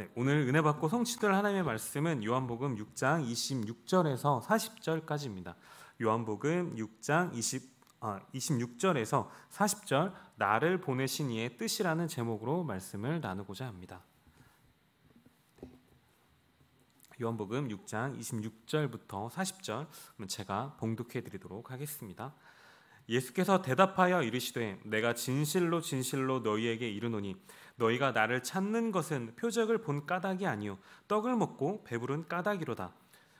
네, 오늘 은혜 받고 성취될 하나님의 말씀은 요한복음 6장 26절에서 40절까지입니다. 요한복음 6장 20, 아, 26절에서 40절 나를 보내신 이의 뜻이라는 제목으로 말씀을 나누고자 합니다. 네, 요한복음 6장 26절부터 40절 제가 봉독해 드리도록 하겠습니다. 예수께서 대답하여 이르시되 내가 진실로 진실로 너희에게 이르노니 너희가 나를 찾는 것은 표적을 본 까닭이 아니요 떡을 먹고 배부른 까닭이로다.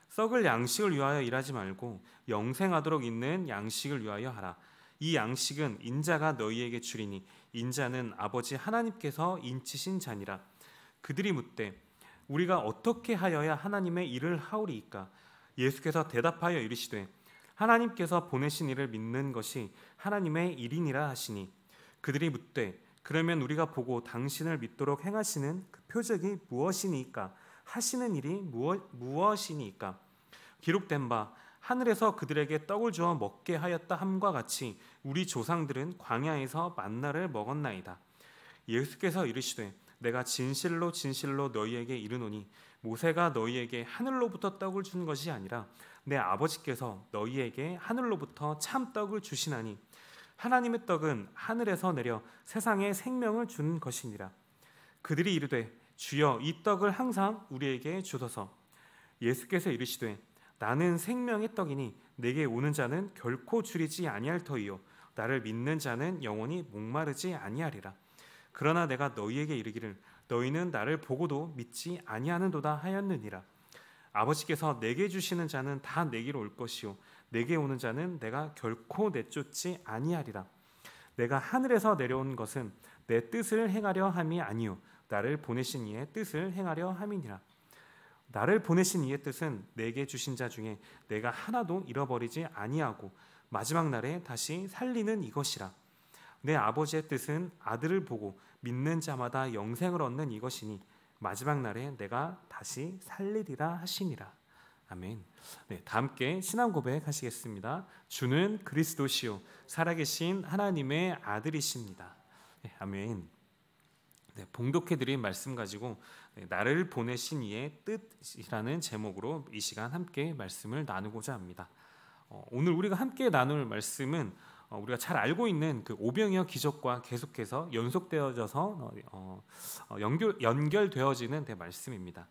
썩을 양식을 위하여 일하지 말고 영생하도록 있는 양식을 위하여 하라. 이 양식은 인자가 너희에게 주리니 인자는 아버지 하나님께서 인치신 자니라. 그들이 묻되 우리가 어떻게 하여야 하나님의 일을 하오리이까? 예수께서 대답하여 이르시되 하나님께서 보내신 이를 믿는 것이 하나님의 일이니라 하시니 그들이 묻되 그러면 우리가 보고 당신을 믿도록 행하시는 그 표적이 무엇이니까 하시는 일이 무엇, 무엇이니까 기록된 바 하늘에서 그들에게 떡을 주어 먹게 하였다 함과 같이 우리 조상들은 광야에서 만나를 먹었나이다. 예수께서 이르시되 내가 진실로 진실로 너희에게 이르노니 모세가 너희에게 하늘로부터 떡을 준 것이 아니라 내 아버지께서 너희에게 하늘로부터 참 떡을 주시나니 하나님의 떡은 하늘에서 내려 세상에 생명을 주는 것이니라. 그들이 이르되 주여 이 떡을 항상 우리에게 주소서. 예수께서 이르시되 나는 생명의 떡이니 내게 오는 자는 결코 줄이지 아니할 터이요 나를 믿는 자는 영원히 목마르지 아니하리라. 그러나 내가 너희에게 이르기를 너희는 나를 보고도 믿지 아니하는도다 하였느니라. 아버지께서 내게 주시는 자는 다 내게로 올 것이요 내게 오는 자는 내가 결코 내쫓지 아니하리라. 내가 하늘에서 내려온 것은 내 뜻을 행하려 함이 아니요 나를 보내신 이의 뜻을 행하려 함이니라. 나를 보내신 이의 뜻은 내게 주신 자 중에 내가 하나도 잃어버리지 아니하고 마지막 날에 다시 살리는 이것이라. 내 아버지의 뜻은 아들을 보고 믿는 자마다 영생을 얻는 이것이니 마지막 날에 내가 다시 살리리라 하시니라. 아멘. 네, 다 함께 신앙 고백하시겠습니다. 주는 그리스도시요 살아계신 하나님의 아들이십니다. 네, 아멘. 네, 봉독해드린 말씀 가지고 네, 나를 보내신 이의 뜻이라는 제목으로 이 시간 함께 말씀을 나누고자 합니다. 어, 오늘 우리가 함께 나눌 말씀은 어, 우리가 잘 알고 있는 그 오병이어 기적과 계속해서 연속되어져서 어, 어 연결, 연결되어지는 네, 말씀입니다.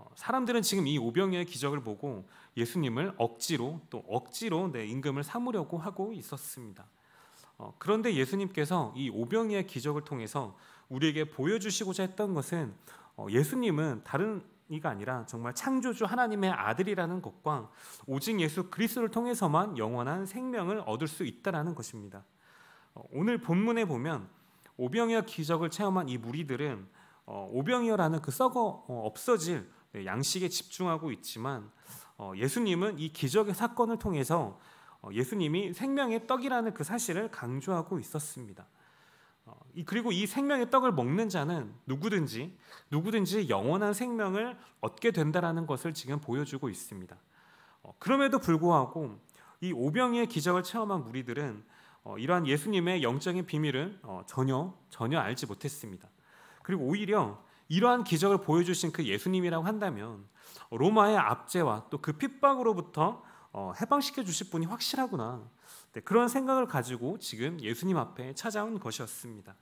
어, 사람들은 지금 이 오병이의 기적을 보고 예수님을 억지로 또 억지로 내 임금을 삼으려고 하고 있었습니다. 어, 그런데 예수님께서 이오병의 기적을 통해서 우리에게 보여주시고자 했던 것은 어, 예수님은 다른 이가 아니라 정말 창조주 하나님의 아들이라는 것과 오직 예수 그리스도를 통해서만 영원한 생명을 얻을 수 있다라는 것입니다. 오늘 본문에 보면 오병이어 기적을 체험한 이 무리들은 오병이어라는 그 썩어 없어질 네, 양식에 집중하고 있지만 어, 예수님은 이 기적의 사건을 통해서 어, 예수님이 생명의 떡이라는 그 사실을 강조하고 있었습니다. 어, 그리고 이 생명의 떡을 먹는 자는 누구든지 누구든지 영원한 생명을 얻게 된다라는 것을 지금 보여주고 있습니다. 그럼에도 불구하고 이 오병의 기적을 체험한 무리들은 이러한 예수님의 영적인 비밀을 전혀 전혀 알지 못했습니다. 그리고 오히려 이러한 기적을 보여주신 그 예수님이라고 한다면 로마의 압제와 또 그 핍박으로부터 어, 해방시켜 주실 분이 확실하구나 네, 그런 생각을 가지고 지금 예수님 앞에 찾아온 것이었습니다.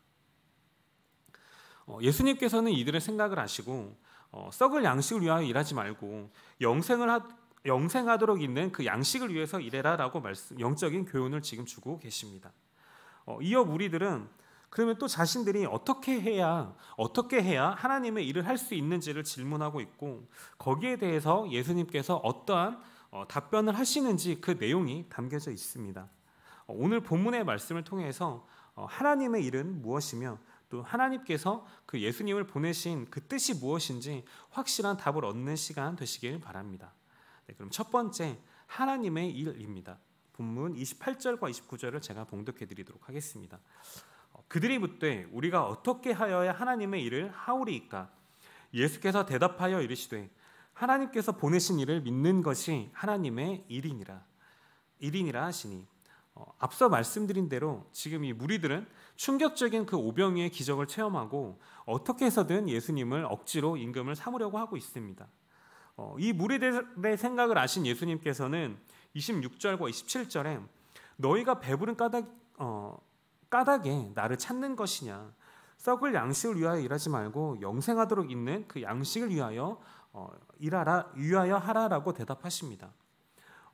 어, 예수님께서는 이들의 생각을 아시고 어, 썩을 양식을 위하여 일하지 말고 영생을 하, 영생하도록 있는 그 양식을 위해서 일해라라고 말씀 영적인 교훈을 지금 주고 계십니다. 이어 우리들은 그러면 또 자신들이 어떻게 해야 어떻게 해야 하나님의 일을 할 수 있는지를 질문하고 있고 거기에 대해서 예수님께서 어떠한 어, 답변을 하시는지 그 내용이 담겨져 있습니다. 어, 오늘 본문의 말씀을 통해서 어, 하나님의 일은 무엇이며 또 하나님께서 그 예수님을 보내신 그 뜻이 무엇인지 확실한 답을 얻는 시간 되시길 바랍니다. 네, 그럼 첫 번째 하나님의 일입니다. 본문 28절과 29절을 제가 봉독해 드리도록 하겠습니다. 그들이 묻되 우리가 어떻게 하여야 하나님의 일을 하오리이까 예수께서 대답하여 이르시되 하나님께서 보내신 일을 믿는 것이 하나님의 일이니라 일이니라 하시니 어, 앞서 말씀드린 대로 지금 이 무리들은 충격적인 그 오병이의 기적을 체험하고 어떻게 해서든 예수님을 억지로 임금을 삼으려고 하고 있습니다. 어, 이 무리들의 생각을 아신 예수님께서는 26절과 27절에 너희가 배부른 까닭 어, 까닭에 나를 찾는 것이냐 썩을 양식을 위하여 일하지 말고 영생하도록 있는 그 양식을 위하여 어, 일하라 위하여 하라라고 대답하십니다.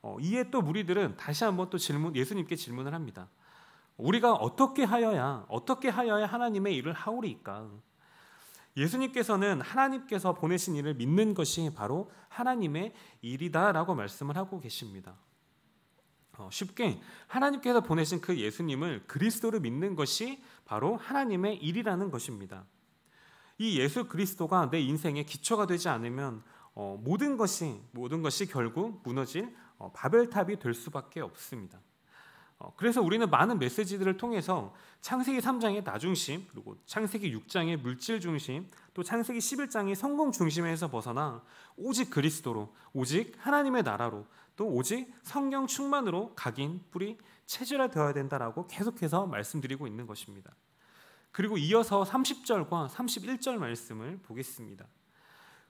어, 이에 또 무리들은 다시 한번 또 질문 예수님께 질문을 합니다. 우리가 어떻게 하여야 어떻게 하여야 하나님의 일을 하오리까? 예수님께서는 하나님께서 보내신 일을 믿는 것이 바로 하나님의 일이다라고 말씀을 하고 계십니다. 어, 쉽게 하나님께서 보내신 그 예수님을 그리스도로 믿는 것이 바로 하나님의 일이라는 것입니다. 이 예수 그리스도가 내 인생의 기초가 되지 않으면 어, 모든 것이 모든 것이 결국 무너질 어, 바벨탑이 될 수밖에 없습니다. 그래서 우리는 많은 메시지들을 통해서 창세기 3장의 나중심 그리고 창세기 6장의 물질 중심 또 창세기 11장의 성공 중심에서 벗어나 오직 그리스도로 오직 하나님의 나라로 또 오직 성경 충만으로 각인 뿌리 체질화되어야 된다라고 계속해서 말씀드리고 있는 것입니다. 그리고 이어서 30절과 31절 말씀을 보겠습니다.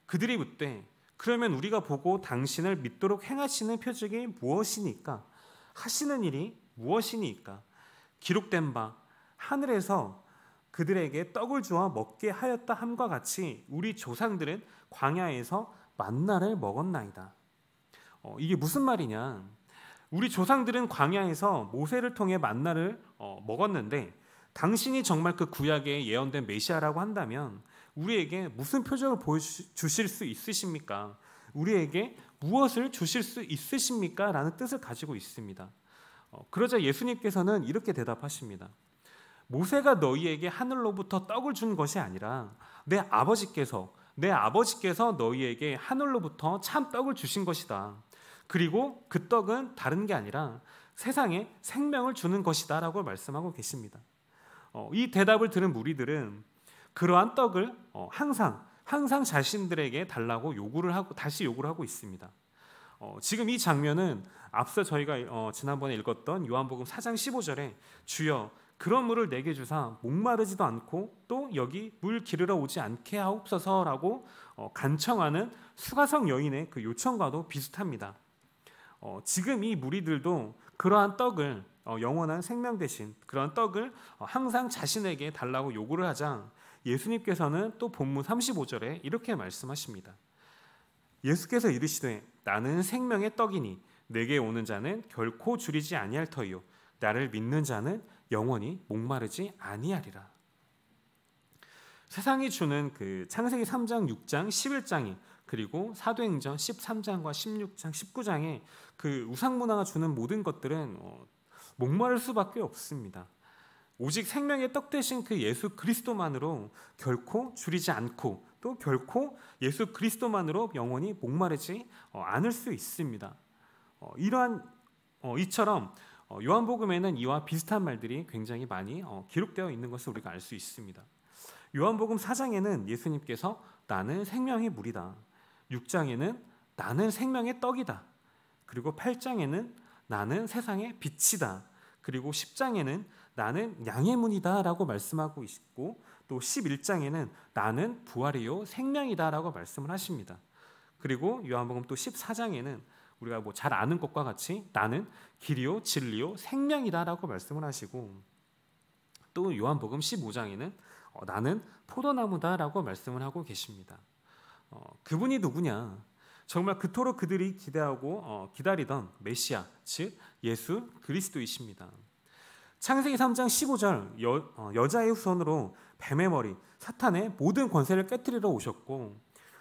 그들이 묻되 그러면 우리가 보고 당신을 믿도록 행하시는 표적이 무엇이니까 하시는 일이 무엇이니까 기록된 바 하늘에서 그들에게 떡을 주어 먹게 하였다 함과 같이 우리 조상들은 광야에서 만나를 먹었나이다. 어, 이게 무슨 말이냐? 우리 조상들은 광야에서 모세를 통해 만나를 어, 먹었는데 당신이 정말 그 구약에 예언된 메시아라고 한다면 우리에게 무슨 표적을 보여주실 수 있으십니까? 우리에게 무엇을 주실 수 있으십니까? 라는 뜻을 가지고 있습니다. 어, 그러자 예수님께서는 이렇게 대답하십니다. 모세가 너희에게 하늘로부터 떡을 준 것이 아니라 내 아버지께서 내 아버지께서 너희에게 하늘로부터 참 떡을 주신 것이다. 그리고 그 떡은 다른 게 아니라 세상에 생명을 주는 것이다라고 말씀하고 계십니다. 어, 이 대답을 들은 무리들은 그러한 떡을 어, 항상 항상 자신들에게 달라고 요구를 하고 다시 요구를 하고 있습니다. 어, 지금 이 장면은 앞서 저희가 어, 지난번에 읽었던 요한복음 4장 15절에 주여 그런 물을 내게 주사 목마르지도 않고 또 여기 물 기르러 오지 않게 하옵소서라고 어, 간청하는 수가성 여인의 그 요청과도 비슷합니다. 어, 지금 이 무리들도 그러한 떡을 어, 영원한 생명 대신 그러한 떡을 어, 항상 자신에게 달라고 요구를 하자 예수님께서는 또 본문 35절에 이렇게 말씀하십니다. 예수께서 이르시되 나는 생명의 떡이니 내게 오는 자는 결코 줄이지 아니할 터이요 나를 믿는 자는 영원히 목마르지 아니하리라. 세상이 주는 그 창세기 3장, 6장, 11장이 그리고 사도행전 13장과 16장, 19장에 그 우상 문화가 주는 모든 것들은 어, 목마를 수밖에 없습니다. 오직 생명의 떡 대신 그 예수 그리스도만으로 결코 줄이지 않고 또 결코 예수 그리스도만으로 영원히 목마르지 어, 않을 수 있습니다. 어, 이러한 이처럼 요한복음에는 이와 비슷한 말들이 굉장히 많이 기록되어 있는 것을 우리가 알 수 있습니다. 요한복음 4장에는 예수님께서 나는 생명의 물이다. 6장에는 나는 생명의 떡이다. 그리고 8장에는 나는 세상의 빛이다. 그리고 10장에는 나는 양의 문이다라고 말씀하고 있고 또 11장에는 나는 부활이요 생명이다라고 말씀을 하십니다. 그리고 요한복음 또 14장에는 우리가 뭐잘 아는 것과 같이 나는 길이요 진리요 생명이다라고 말씀을 하시고 또 요한복음 15장에는 어, 나는 포도나무다라고 말씀을 하고 계십니다. 어, 그분이 누구냐? 정말 그토록 그들이 기대하고 어, 기다리던 메시아, 즉 예수 그리스도이십니다. 창세기 3장 15절 여, 어, 여자의 후손으로 뱀의 머리, 사탄의 모든 권세를 깨뜨리러 오셨고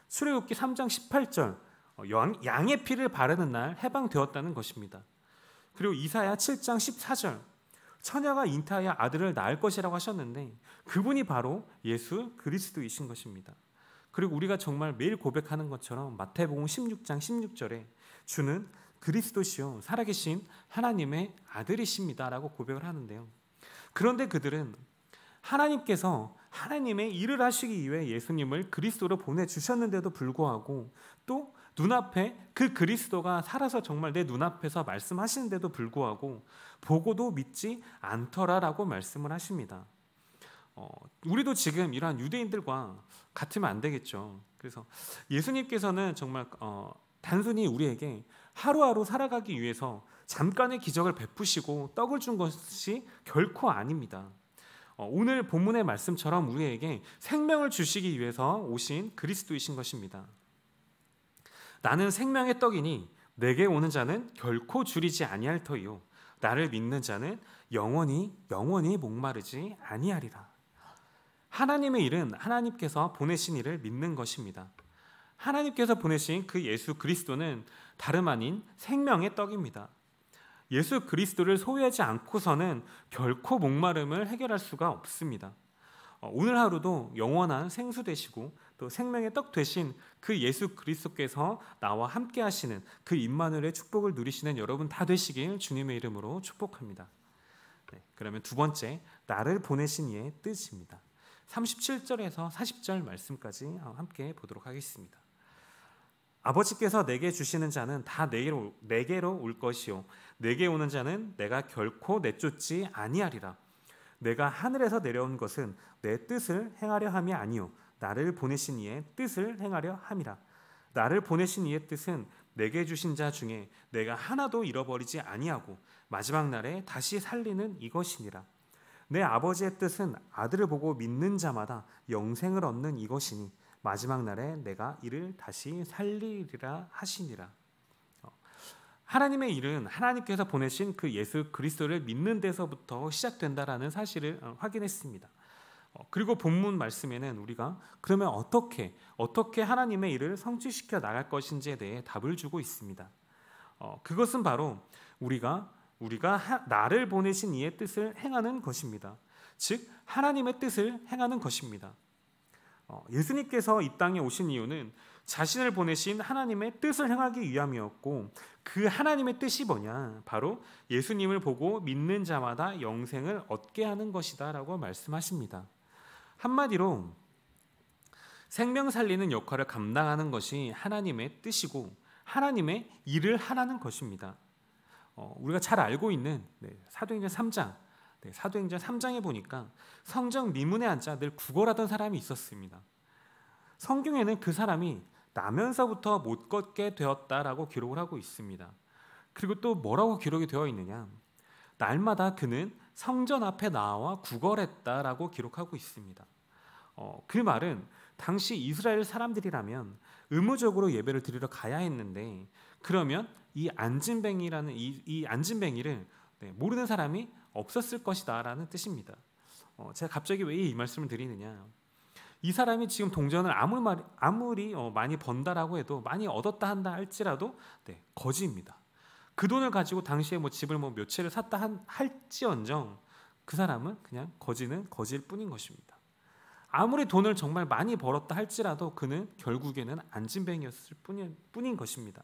출애굽기 3장 18절 양, 양의 피를 바르는 날 해방되었다는 것입니다. 그리고 이사야 7장 14절 처녀가 인타하여 아들을 낳을 것이라고 하셨는데 그분이 바로 예수 그리스도이신 것입니다. 그리고 우리가 정말 매일 고백하는 것처럼 마태복음 16장 16절에 주는 그리스도시요 살아계신 하나님의 아들이십니다라고 고백을 하는데요. 그런데 그들은 하나님께서 하나님의 일을 하시기 위해 예수님을 그리스도로 보내 주셨는데도 불구하고 또 눈앞에 그 그리스도가 살아서 정말 내 눈앞에서 말씀하시는데도 불구하고 보고도 믿지 않더라라고 말씀을 하십니다. 어, 우리도 지금 이러한 유대인들과 같으면 안 되겠죠. 그래서 예수님께서는 정말 어, 단순히 우리에게 하루하루 살아가기 위해서 잠깐의 기적을 베푸시고 떡을 준 것이 결코 아닙니다. 어, 오늘 본문의 말씀처럼 우리에게 생명을 주시기 위해서 오신 그리스도이신 것입니다. 나는 생명의 떡이니 내게 오는 자는 결코 줄이지 아니할 터이요 나를 믿는 자는 영원히 영원히 목마르지 아니하리라. 하나님의 일은 하나님께서 보내신 이를 믿는 것입니다. 하나님께서 보내신 그 예수 그리스도는 다름 아닌 생명의 떡입니다. 예수 그리스도를 소유하지 않고서는 결코 목마름을 해결할 수가 없습니다. 어, 오늘 하루도 영원한 생수 되시고 또 생명의 떡 되신 그 예수 그리스도께서 나와 함께 하시는 그입마누의 축복을 누리시는 여러분 다 되시길 주님의 이름으로 축복합니다. 네, 그러면 두 번째 나를 보내신 이의 뜻입니다. 37절에서 40절 말씀까지 어, 함께 보도록 하겠습니다. 아버지께서 내게 주시는 자는 다 내게로, 내게로 올 것이요 내게 오는 자는 내가 결코 내쫓지 아니하리라. 내가 하늘에서 내려온 것은 내 뜻을 행하려 함이 아니요 나를 보내신 이의 뜻을 행하려 함이라. 나를 보내신 이의 뜻은 내게 주신 자 중에 내가 하나도 잃어버리지 아니하고 마지막 날에 다시 살리는 이것이니라. 내 아버지의 뜻은 아들을 보고 믿는 자마다 영생을 얻는 이것이니 마지막 날에 내가 이를 다시 살리리라 하시니라. 어, 하나님의 일은 하나님께서 보내신 그 예수 그리스도를 믿는 데서부터 시작된다라는 사실을 어, 확인했습니다. 어, 그리고 본문 말씀에는 우리가 그러면 어떻게 어떻게 하나님의 일을 성취시켜 나갈 것인지에 대해 답을 주고 있습니다. 그것은 바로 우리가 우리가 나를 보내신 이의 뜻을 행하는 것입니다. 즉 하나님의 뜻을 행하는 것입니다. 어, 예수님께서 이 땅에 오신 이유는 자신을 보내신 하나님의 뜻을 행하기 위함이었고 그 하나님의 뜻이 뭐냐? 바로 예수님을 보고 믿는 자마다 영생을 얻게 하는 것이다라고 말씀하십니다. 한마디로 생명 살리는 역할을 감당하는 것이 하나님의 뜻이고 하나님의 일을 하라는 것입니다. 어, 우리가 잘 알고 있는 네, 사도행전 3장 네, 사도행전 3장에 보니까 성정 미문의 한자 늘 구걸하던 사람이 있었습니다. 성경에는 그 사람이 나면서부터 못 걷게 되었다라고 기록을 하고 있습니다. 그리고 또 뭐라고 기록이 되어 있느냐? 날마다 그는 성전 앞에 나와 구걸했다라고 기록하고 있습니다. 어, 그 말은 당시 이스라엘 사람들이라면 의무적으로 예배를 드리러 가야 했는데 그러면 이 안진뱅이라는 이, 이 안진뱅이를 네, 모르는 사람이 없었을 것이다라는 뜻입니다. 어, 제가 갑자기 왜 이 말씀을 드리느냐? 이 사람이 지금 동전을 아무 말 아무리 어, 많이 번다라고 해도 많이 얻었다 한다 할지라도 네, 거지입니다. 그 돈을 가지고 당시에 뭐 집을 뭐 몇 채를 샀다 한, 할지언정 그 사람은 그냥 거지는 거지일 뿐인 것입니다. 아무리 돈을 정말 많이 벌었다 할지라도 그는 결국에는 안진뱅이었을 뿐인, 뿐인 것입니다.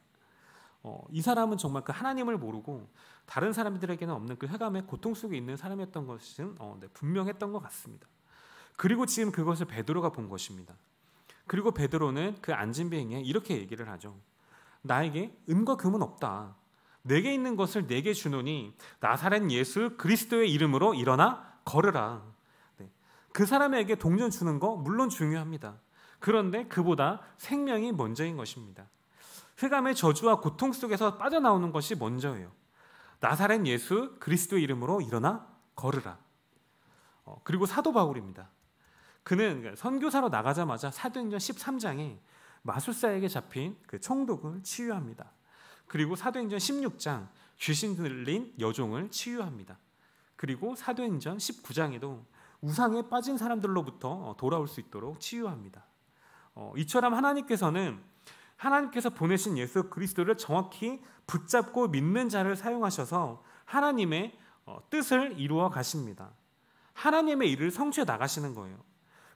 어, 이 사람은 정말 그 하나님을 모르고 다른 사람들에게는 없는 그 흑암의 고통 속에 있는 사람이었던 것은 어, 네, 분명했던 것 같습니다. 그리고 지금 그것을 베드로가 본 것입니다. 그리고 베드로는 그 안진뱅이에 이렇게 얘기를 하죠. 나에게 은과 금은 없다. 내게 있는 것을 내게 주노니 나사렛 예수 그리스도의 이름으로 일어나 걸으라. 그 사람에게 동전 주는 거 물론 중요합니다. 그런데 그보다 생명이 먼저인 것입니다. 흑암의 저주와 고통 속에서 빠져나오는 것이 먼저예요. 나사렛 예수 그리스도의 이름으로 일어나 걸으라. 어, 그리고 사도 바울입니다. 그는 그러니까 선교사로 나가자마자 사도행전 13장에 마술사에게 잡힌 그 총독을 치유합니다. 그리고 사도행전 16장 귀신 들린 여종을 치유합니다. 그리고 사도행전 19장에도 우상에 빠진 사람들로부터 어, 돌아올 수 있도록 치유합니다. 어, 이처럼 하나님께서는 하나님께서 보내신 예수 그리스도를 정확히 붙잡고 믿는 자를 사용하셔서 하나님의 어, 뜻을 이루어 가십니다. 하나님의 일을 성취해 나가시는 거예요.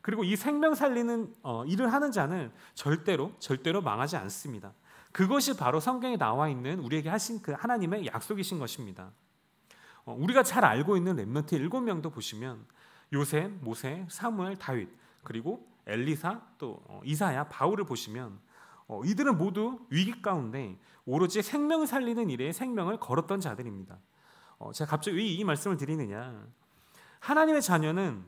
그리고 이 생명 살리는 일을 하는 자는 절대로 절대로 망하지 않습니다. 그것이 바로 성경에 나와 있는 우리에게 하신 그 하나님의 약속이신 것입니다. 우리가 잘 알고 있는 렘넌트 7명도 보시면 요셉, 모세, 사무엘, 다윗 그리고 엘리사 또 어, 이사야, 바울을 보시면 어, 이들은 모두 위기 가운데 오로지 생명 살리는 일에 생명을 걸었던 자들입니다. 어, 제가 갑자기 왜 이 말씀을 드리느냐? 하나님의 자녀는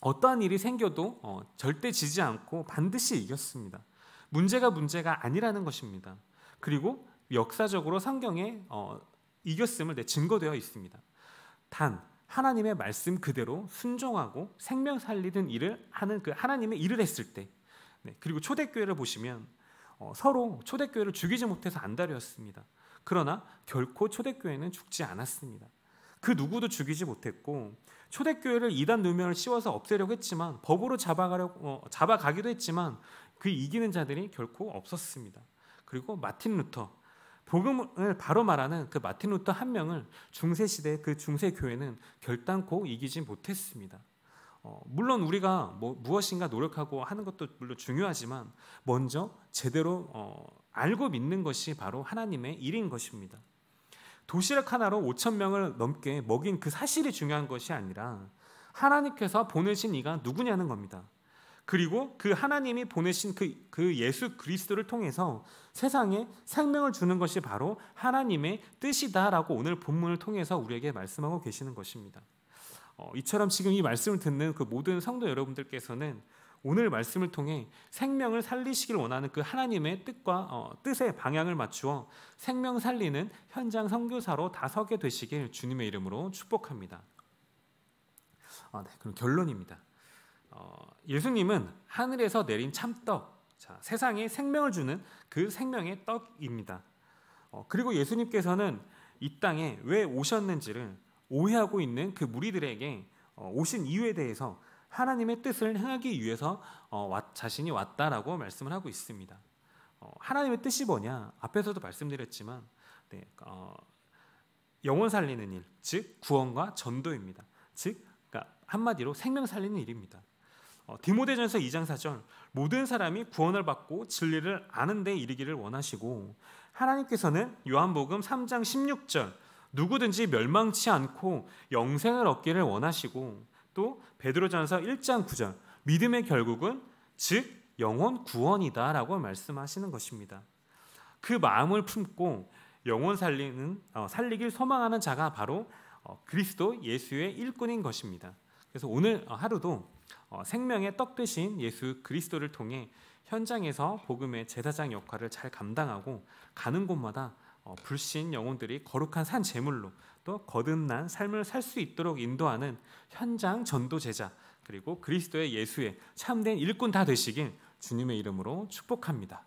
어떠한 일이 생겨도 절대 지지 않고 반드시 이겼습니다. 문제가 문제가 아니라는 것입니다. 그리고 역사적으로 성경에 이겼음을 증거되어 있습니다. 단 하나님의 말씀 그대로 순종하고 생명 살리는 일을 하는 그 하나님의 일을 했을 때 네, 그리고 초대교회를 보시면 어, 서로 초대교회를 죽이지 못해서 안달이었습니다. 그러나 결코 초대교회는 죽지 않았습니다. 그 누구도 죽이지 못했고 초대교회를 이단 누명을 씌워서 없애려고 했지만 법으로 잡아가려 어, 잡아가기도 했지만 그 이기는 자들이 결코 없었습니다. 그리고 마틴 루터 복음을 바로 말하는 그 마틴 루터 한 명을 중세 시대 그 중세 교회는 결단코 이기지 못했습니다. 어, 물론 우리가 뭐 무엇인가 노력하고 하는 것도 물론 중요하지만 먼저 제대로 어, 알고 믿는 것이 바로 하나님의 일인 것입니다. 도시락 하나로 5천 명을 넘게 먹인 그 사실이 중요한 것이 아니라 하나님께서 보내신 이가 누구냐는 겁니다. 그리고 그 하나님이 보내신 그, 그 예수 그리스도를 통해서 세상에 생명을 주는 것이 바로 하나님의 뜻이다라고 오늘 본문을 통해서 우리에게 말씀하고 계시는 것입니다. 어, 이처럼 지금 이 말씀을 듣는 그 모든 성도 여러분들께서는 오늘 말씀을 통해 생명을 살리시길 원하는 그 하나님의 뜻과 어, 뜻의 방향을 맞추어 생명 살리는 현장 선교사로 다서게 되시길 주님의 이름으로 축복합니다. 아, 네, 그럼 결론입니다. 어, 예수님은 하늘에서 내린 참떡, 자, 세상에 생명을 주는 그 생명의 떡입니다. 어, 그리고 예수님께서는 이 땅에 왜 오셨는지를 오해하고 있는 그 무리들에게 어, 오신 이유에 대해서 하나님의 뜻을 행하기 위해서 왔, 어, 자신이 왔다라고 말씀을 하고 있습니다. 어, 하나님의 뜻이 뭐냐? 앞에서도 말씀드렸지만 네, 어, 영혼 살리는 일, 즉 구원과 전도입니다. 즉 그러니까 한마디로 생명 살리는 일입니다. 어, 디모데전서 2장 4절 모든 사람이 구원을 받고 진리를 아는 데 이르기를 원하시고 하나님께서는 요한복음 3장 16절 누구든지 멸망치 않고 영생을 얻기를 원하시고 또 베드로전서 1장 9절 믿음의 결국은 즉 영혼 구원이다라고 말씀하시는 것입니다. 그 마음을 품고 영혼 살리는 어, 살리길 소망하는 자가 바로 어, 그리스도 예수의 일꾼인 것입니다. 그래서 오늘 어, 하루도 어, 생명의 떡 대신 예수 그리스도를 통해 현장에서 복음의 제사장 역할을 잘 감당하고 가는 곳마다 어, 불신 영혼들이 거룩한 산 제물로 또 거듭난 삶을 살 수 있도록 인도하는 현장 전도 제자 그리고 그리스도의 예수의 참된 일꾼 다 되시길 주님의 이름으로 축복합니다.